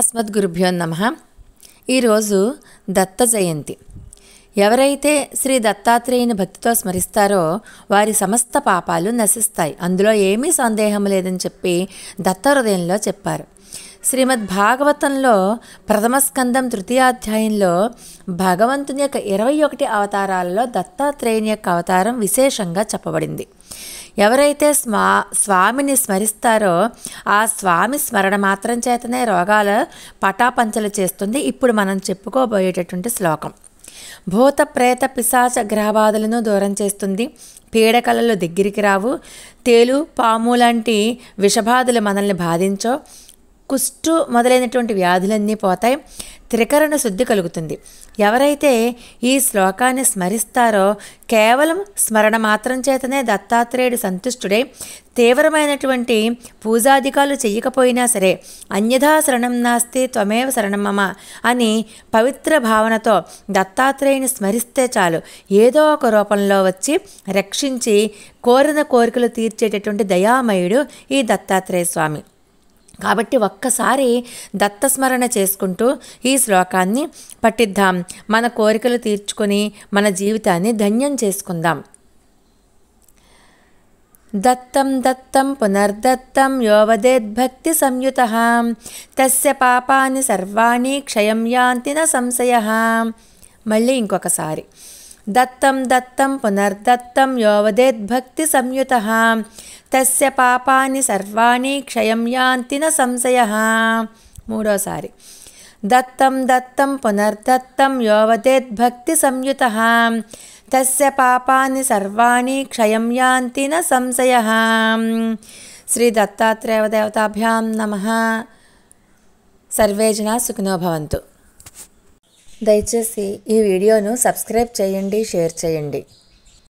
అస్మద్ గురుభ్యో నమ ఈరోజు దత్త జయంతి ఎవరైతే శ్రీ దత్తాత్రేయుని భక్తితో స్మరిస్తారో వారి సమస్త పాపాలు నశిస్తాయి అందులో ఏమీ సందేహం లేదని చెప్పి దత్త హృదయంలో చెప్పారు శ్రీమద్ భాగవతంలో ప్రథమ స్కందం తృతీయాధ్యాయంలో భగవంతుని యొక్క ఇరవై ఒకటి అవతారాలలో దత్తాత్రేయుని యొక్క అవతారం విశేషంగా చెప్పబడింది ఎవరైతే స్వా స్వామిని స్మరిస్తారో ఆ స్వామి స్మరణ మాత్రం చేతనే రోగాలు పటాపంచలు చేస్తుంది ఇప్పుడు మనం చెప్పుకోబోయేటటువంటి శ్లోకం భూత ప్రేత పిశాచ గ్రహబాధలను దూరం చేస్తుంది పీడకలలు దగ్గరికి రావు తేలు పాము లాంటి విషబాధలు మనల్ని బాధించో కుష్టు మొదలైనటువంటి వ్యాధులన్నీ పోతాయి త్రికరణ శుద్ధి కలుగుతుంది ఎవరైతే ఈ శ్లోకాన్ని స్మరిస్తారో కేవలం స్మరణ మాత్రం చేతనే దత్తాత్రేయుడు సంతుష్టుడే తీవ్రమైనటువంటి పూజాధికాలు చెయ్యకపోయినా సరే అన్యథా శరణం నాస్తి త్వమేవ శరణమ్మ అని పవిత్ర భావనతో దత్తాత్రేయుని స్మరిస్తే చాలు ఏదో ఒక రూపంలో వచ్చి రక్షించి కోరిన కోరికలు తీర్చేటటువంటి దయామయుడు ఈ దత్తాత్రేయ స్వామి కాబట్టి ఒక్కసారి దత్తస్మరణ చేసుకుంటూ ఈ శ్లోకాన్ని పఠిద్దాం మన కోరికలు తీర్చుకొని మన జీవితాన్ని ధన్యం చేసుకుందాం దత్తం దత్తం పునర్దత్తం యోవదేద్భక్తి సంయుత తస్య పాపాన్ని సర్వాణి క్షయం యాంతి న సంశయ మళ్ళీ ఇంకొకసారి दत्तं दत्तं पुनर्दत्तं यो वदेद्भक्तिसंयुतः तस्य पापानि सर्वाणि क्षयं यान्ति न संशयः मूडोसारि दत्तं दत्तं पुनर्दत्तं यो वदेद्भक्तिसंयुताः तस्य पापानि सर्वाणि क्षयं यान्ति न संशयः श्रीदत्तात्रेयदेवताभ्यां नमः सर्वे जनाः सुखिनो भवन्तु దయచేసి ఈ వీడియోను సబ్స్క్రైబ్ చేయండి షేర్ చేయండి